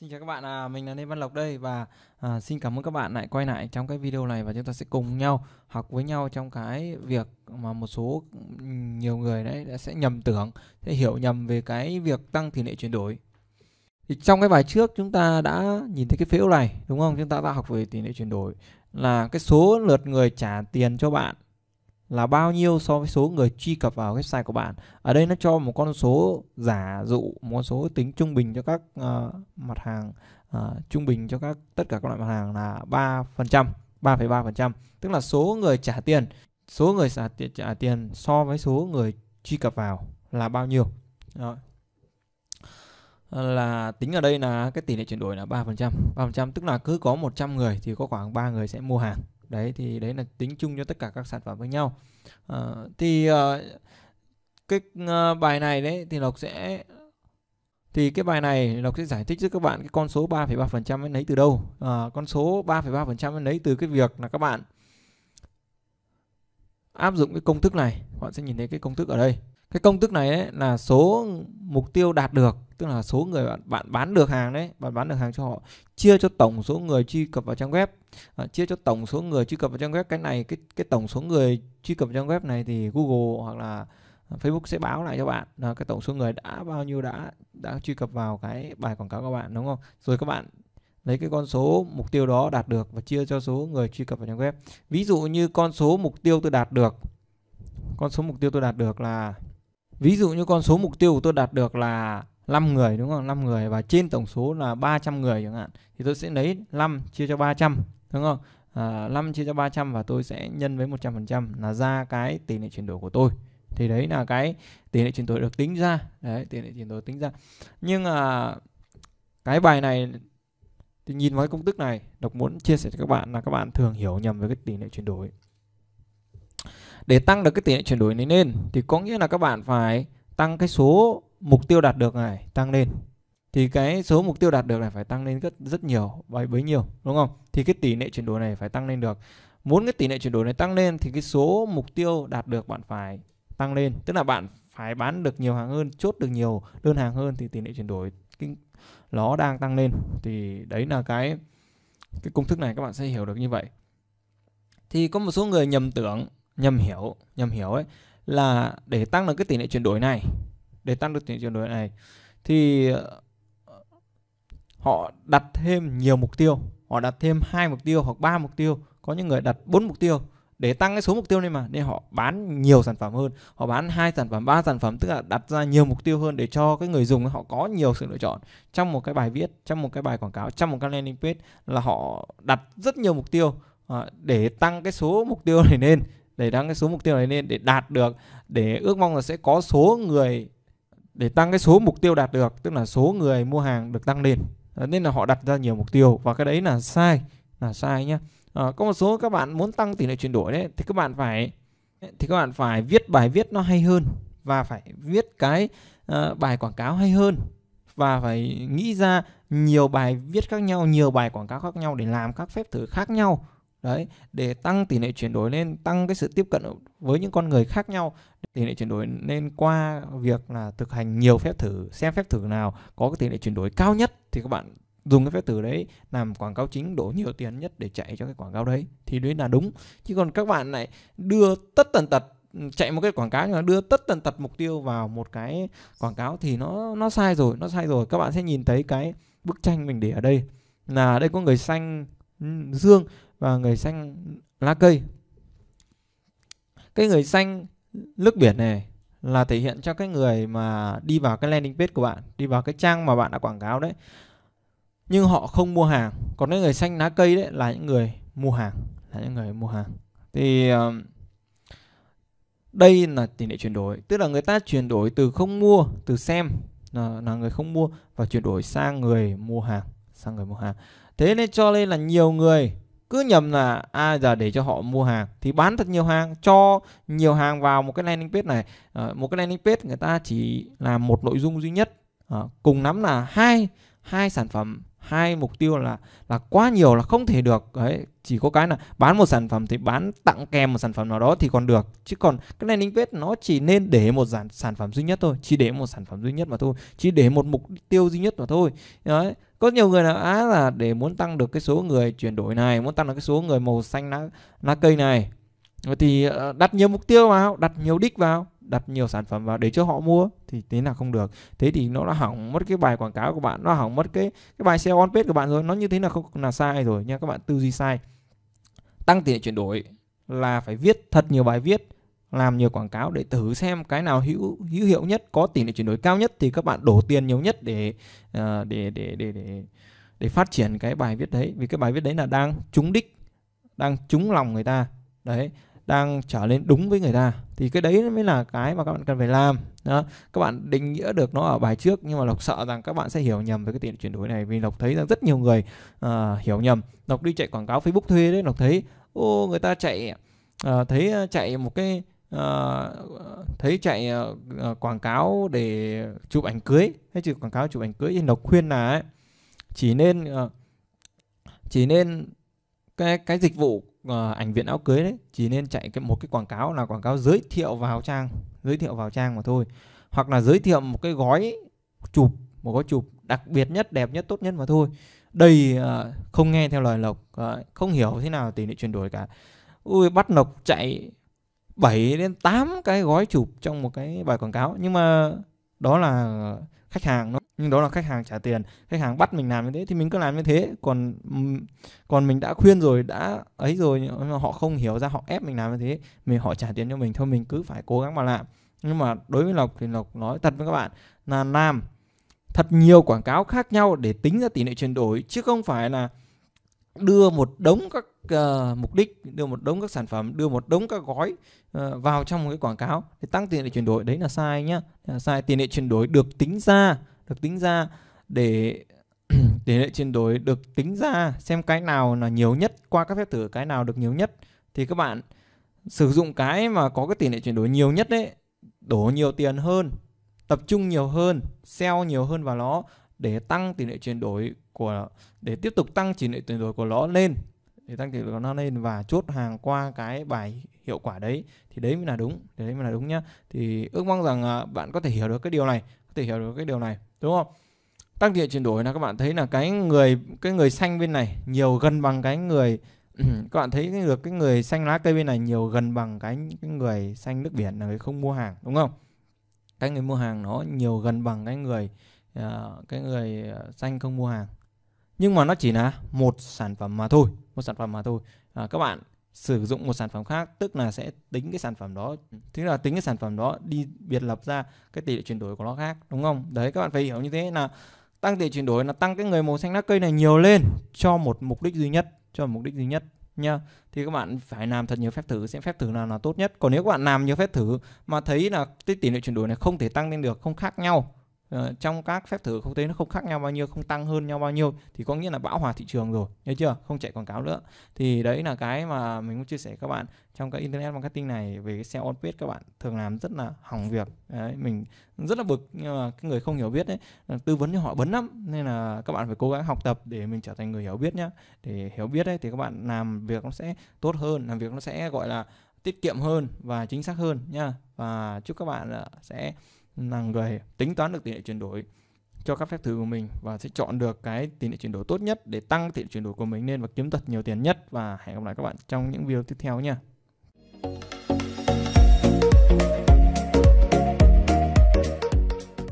Xin chào các bạn, à, mình là Lê Văn Lộc đây và à, xin cảm ơn các bạn lại quay lại trong cái video này và chúng ta sẽ cùng nhau học với nhau trong cái việc mà một số nhiều người đấy đã sẽ nhầm tưởng, sẽ hiểu nhầm về cái việc tăng tỷ lệ chuyển đổi. Thì trong cái bài trước chúng ta đã nhìn thấy cái phiếu này đúng không? Chúng ta đã học về tỷ lệ chuyển đổi là cái số lượt người trả tiền cho bạn là bao nhiêu so với số người truy cập vào website của bạn ở đây nó cho một con số giả dụ một con số tính trung bình cho các uh, mặt hàng uh, trung bình cho các tất cả các loại mặt hàng là 3 phần trăm 3,3 phần trăm tức là số người trả tiền số người trả, trả tiền so với số người truy cập vào là bao nhiêu Đó. Ờ, là tính ở đây là cái tỷ lệ chuyển đổi là 3% 3% tức là cứ có 100 người thì có khoảng 3 người sẽ mua hàng đấy thì đấy là tính chung cho tất cả các sản phẩm với nhau à, thì uh, cái uh, bài này đấy thì lộc sẽ thì cái bài này lộc sẽ giải thích cho các bạn cái con số 3,3% ấy lấy từ đâu à, con số 3,3% ấy lấy từ cái việc là các bạn áp dụng cái công thức này các bạn sẽ nhìn thấy cái công thức ở đây cái công thức này ấy, là số mục tiêu đạt được tức là số người bạn, bạn bán được hàng đấy bạn bán được hàng cho họ chia cho tổng số người truy cập vào trang web à, chia cho tổng số người truy cập vào trang web cái này cái cái tổng số người truy cập vào trang web này thì Google hoặc là ờ, Facebook sẽ báo lại cho bạn là cái tổng số người đã bao nhiêu đã đã truy cập vào cái bài quảng cáo của bạn đúng không rồi các bạn lấy cái con số mục tiêu đó đạt được và chia cho số người truy cập vào trang web ví dụ như con số mục tiêu tôi đạt được con số mục tiêu tôi đạt được là ví dụ như con số mục tiêu của tôi đạt được là 5 người đúng không 5 người và trên tổng số là 300 người chẳng hạn thì tôi sẽ lấy 5 chia cho 300 đúng không à, 5 chia cho 300 và tôi sẽ nhân với 100% là ra cái tỷ lệ chuyển đổi của tôi thì đấy là cái tỷ lệ chuyển đổi được tính ra đấy tỷ lệ chuyển đổi tính ra nhưng mà cái bài này thì nhìn vào cái công thức này độc muốn chia sẻ cho các bạn là các bạn thường hiểu nhầm về cái tỷ lệ chuyển đổi để tăng được cái tỷ lệ chuyển đổi này lên thì có nghĩa là các bạn phải tăng cái số mục tiêu đạt được này tăng lên thì cái số mục tiêu đạt được này phải tăng lên rất rất nhiều bấy bấy nhiều đúng không thì cái tỷ lệ chuyển đổi này phải tăng lên được muốn cái tỷ lệ chuyển đổi này tăng lên thì cái số mục tiêu đạt được bạn phải tăng lên tức là bạn phải bán được nhiều hàng hơn chốt được nhiều đơn hàng hơn thì tỷ lệ chuyển đổi cái, nó đang tăng lên thì đấy là cái cái công thức này các bạn sẽ hiểu được như vậy thì có một số người nhầm tưởng nhầm hiểu nhầm hiểu ấy là để tăng được cái tỷ lệ chuyển đổi này để tăng được tỷ lệ chuyển đổi này thì họ đặt thêm nhiều mục tiêu họ đặt thêm hai mục tiêu hoặc ba mục tiêu có những người đặt bốn mục tiêu để tăng cái số mục tiêu này mà nên họ bán nhiều sản phẩm hơn họ bán hai sản phẩm ba sản phẩm tức là đặt ra nhiều mục tiêu hơn để cho cái người dùng họ có nhiều sự lựa chọn trong một cái bài viết trong một cái bài quảng cáo trong một cái landing page là họ đặt rất nhiều mục tiêu à, để tăng cái số mục tiêu này lên để tăng cái số mục tiêu này lên để đạt được để ước mong là sẽ có số người để tăng cái số mục tiêu đạt được tức là số người mua hàng được tăng lên Ờ, nên là họ đặt ra nhiều mục tiêu và cái đấy là sai là sai nhé à, ờ, có một số các bạn muốn tăng tỷ lệ chuyển đổi đấy thì các bạn phải thì các bạn phải viết bài viết nó hay hơn và phải viết cái uh, bài quảng cáo hay hơn và phải nghĩ ra nhiều bài viết khác nhau nhiều bài quảng cáo khác nhau để làm các phép thử khác nhau đấy để tăng tỷ lệ chuyển đổi lên tăng cái sự tiếp cận với những con người khác nhau tỷ lệ chuyển đổi nên qua việc là thực hành nhiều phép thử xem phép thử nào có cái tỷ lệ chuyển đổi cao nhất thì các bạn dùng cái phép thử đấy làm quảng cáo chính đổ nhiều tiền nhất để chạy cho cái quảng cáo đấy thì đấy là đúng chứ còn các bạn lại đưa tất tần tật ừ, chạy một cái quảng cáo mà đưa tất tần tật mục tiêu vào một cái quảng cáo thì nó nó sai rồi nó sai rồi các bạn sẽ nhìn thấy cái bức tranh mình để ở đây là đây có người xanh ừ, dương và người xanh lá cây. Cái người xanh nước biển này là thể hiện cho cái người mà đi vào cái landing page của bạn, đi vào cái trang mà bạn đã quảng cáo đấy. Nhưng họ không mua hàng, còn cái người xanh lá cây đấy là những người mua hàng, là những người mua hàng. Thì đây là tỷ lệ chuyển đổi, tức là người ta chuyển đổi từ không mua, từ xem là, là người không mua và chuyển đổi sang người mua hàng, sang người mua hàng. Thế nên cho nên là nhiều người cứ nhầm là à giờ để cho họ mua hàng thì bán thật nhiều hàng cho nhiều hàng vào một cái landing page này à, một cái landing page người ta chỉ làm một nội dung duy nhất à, cùng lắm là hai hai sản phẩm hai mục tiêu là là quá nhiều là không thể được đấy chỉ có cái là bán một sản phẩm thì bán tặng kèm một sản phẩm nào đó thì còn được chứ còn cái landing page nó chỉ nên để một sản sản phẩm duy nhất thôi chỉ để một sản phẩm duy nhất mà thôi chỉ để một mục tiêu duy nhất mà thôi đấy có nhiều người là á là để muốn tăng được cái số người chuyển đổi này muốn tăng được cái số người màu xanh lá lá cây này thì ờ, đặt nhiều mục tiêu vào đặt nhiều đích vào đặt nhiều sản phẩm vào để cho họ mua thì thế nào không được thế thì nó đã hỏng mất cái bài quảng cáo của bạn nó hỏng mất cái cái bài SEO on page của bạn rồi nó như thế là không là sai rồi nha các bạn tư duy sai tăng tỷ lệ chuyển đổi là phải viết thật nhiều bài viết làm nhiều quảng cáo để thử xem cái nào hữu hữu hiệu nhất có tỷ lệ chuyển đổi cao nhất thì các bạn đổ tiền nhiều nhất để ờ, để để để để, để phát triển cái bài viết đấy vì cái bài viết đấy là đang trúng đích đang trúng lòng người ta đấy đang trở nên đúng với người ta thì cái đấy mới là cái mà các bạn cần phải làm đó. các bạn định nghĩa được nó ở bài trước nhưng mà lộc sợ rằng các bạn sẽ hiểu nhầm về cái tiền chuyển đổi này vì lộc thấy rằng rất nhiều người uh, hiểu nhầm lộc đi chạy quảng cáo facebook thuê đấy lộc thấy ô người ta chạy uh, thấy chạy một cái uh, thấy chạy uh, quảng cáo để chụp ảnh cưới hay chụp quảng cáo chụp ảnh cưới thì lộc khuyên là ấy, chỉ nên uh, chỉ nên cái cái dịch vụ Ờ, ảnh viện áo cưới đấy chỉ nên chạy cái một cái quảng cáo là quảng cáo giới thiệu vào trang giới thiệu vào trang mà thôi hoặc là giới thiệu một cái gói chụp một gói chụp đặc biệt nhất đẹp nhất tốt nhất mà thôi đây ờ, không nghe theo lời lộc ờ, không hiểu thế nào tỷ lệ chuyển đổi cả ui bắt lộc chạy 7 đến 8 cái gói chụp trong một cái bài quảng cáo nhưng mà đó là khách hàng nó nhưng đó là khách hàng trả tiền khách hàng bắt mình làm như thế thì mình cứ làm như thế còn còn mình đã khuyên rồi đã ấy rồi mà họ không hiểu ra họ ép mình làm như thế mình họ trả tiền cho mình thôi mình cứ phải cố gắng mà làm nhưng mà đối với lộc thì lộc nói thật với các bạn là làm thật nhiều quảng cáo khác nhau để tính ra tỷ lệ chuyển đổi chứ không phải là đưa một đống các uh, mục đích đưa một đống các sản phẩm đưa một đống các gói uh, vào trong một cái quảng cáo để tăng tiền lệ chuyển đổi đấy là sai nhá là sai tiền lệ chuyển đổi được tính ra được tính ra để tỷ lệ chuyển đổi được tính ra xem cái nào là nhiều nhất qua các phép thử cái nào được nhiều nhất thì các bạn sử dụng cái mà có cái tỷ lệ chuyển đổi nhiều nhất đấy đổ nhiều tiền hơn tập trung nhiều hơn sell nhiều hơn vào nó để tăng tỷ lệ chuyển đổi của để tiếp tục tăng tỷ lệ chuyển đổi của nó lên để tăng tỷ lệ của nó lên và chốt hàng qua cái bài hiệu quả đấy thì đấy mới là đúng thì đấy mới là đúng nhá thì ước mong rằng à, bạn có thể hiểu được cái điều này có thể hiểu được cái điều này đúng không tăng tỷ lệ chuyển đổi là các bạn thấy là cái người cái người xanh bên này nhiều gần bằng cái người các bạn thấy được cái người xanh lá cây bên này nhiều gần bằng cái cái người xanh nước biển là người không mua hàng đúng không cái người mua hàng nó nhiều gần bằng cái người Ờ, cái người xanh ờ, không mua hàng nhưng mà nó chỉ là một sản phẩm mà thôi một sản phẩm mà thôi à, các bạn sử dụng một sản phẩm khác tức là sẽ tính cái sản phẩm đó thế là tính cái sản phẩm đó đi biệt lập ra cái tỷ lệ chuyển đổi của nó khác đúng không đấy các bạn phải hiểu như thế là tăng tỷ lệ chuyển đổi là tăng cái người màu xanh lá cây này nhiều lên cho một mục đích duy nhất cho một mục đích duy nhất nha thì các bạn phải làm thật nhiều phép thử xem phép thử nào là tốt nhất còn nếu các bạn làm nhiều phép thử mà thấy là cái tỷ lệ chuyển đổi này không thể tăng lên được không khác nhau Ờ, trong các phép thử quốc tế nó không khác nhau bao nhiêu không tăng hơn nhau bao nhiêu thì có nghĩa là bão hòa thị trường rồi nhớ chưa không chạy quảng cáo nữa thì đấy là cái mà mình muốn chia sẻ các bạn trong các internet marketing này về cái SEO on page các bạn thường làm rất là hỏng việc đấy, mình rất là bực nhưng mà cái người không hiểu biết đấy ờ, tư vấn cho họ bấn lắm nên là các bạn phải cố gắng học tập để mình trở thành người hiểu biết nhá để hiểu biết đấy thì các bạn làm việc nó sẽ tốt hơn làm việc nó sẽ gọi là tiết kiệm hơn và chính xác hơn nhá và chúc các bạn sẽ là người tính toán được tỷ lệ chuyển đổi cho các phép thử của mình và sẽ chọn được cái tỷ lệ chuyển đổi tốt nhất để tăng tỷ lệ chuyển đổi của mình lên và kiếm thật nhiều tiền nhất và hẹn gặp lại các bạn trong những video tiếp theo nha.